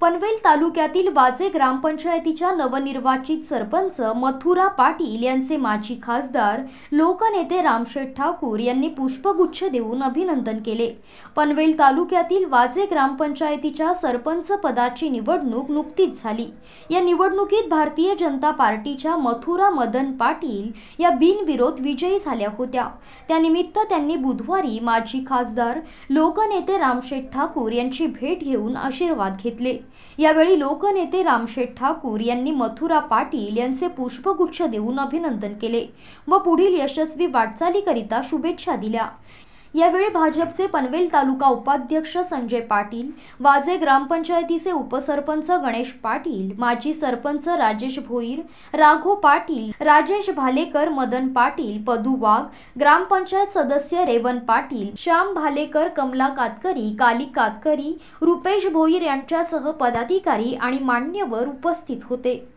पनवेल तालुक्यातील वाजे ग्रामपंचायतीच्या नवनिर्वाचित सरपंच मथुरा पाटील यांचे माजी खासदार लोकनेते रामशेठ ठाकूर यांनी पुष्पगुच्छ देऊन अभिनंदन केले पनवेल तालुक्यातील वाजे ग्रामपंचायतीच्या सरपंच पदाची निवडणूक नुकतीच झाली या निवडणुकीत भारतीय जनता पार्टीच्या मथुरा मदन पाटील या बिनविरोध विजयी झाल्या होत्या त्यानिमित्त त्यांनी बुधवारी माजी खासदार लोकनेते रामशेठ ठाकूर यांची भेट घेऊन आशीर्वाद घेतले यावेळी लोकनेते रामशेठ ठाकूर यांनी मथुरा पाटील यांचे पुष्पगुच्छ देऊन अभिनंदन केले व पुढील यशस्वी वाटचालीकरिता शुभेच्छा दिल्या यावेळी भाजपचे पनवेल तालुका उपाध्यक्ष संजय पाटील वाजे ग्रामपंचायतीचे उपसरपंच गणेश पाटील माजी सरपंच राजेश भोईर राघो पाटील राजेश भालेकर मदन पाटील पदू वाघ ग्रामपंचायत सदस्य रेवन पाटील श्याम भालेकर कमला कातकरी काली कातकरी रुपेश भोईर यांच्यासह पदाधिकारी आणि मान्यवर उपस्थित होते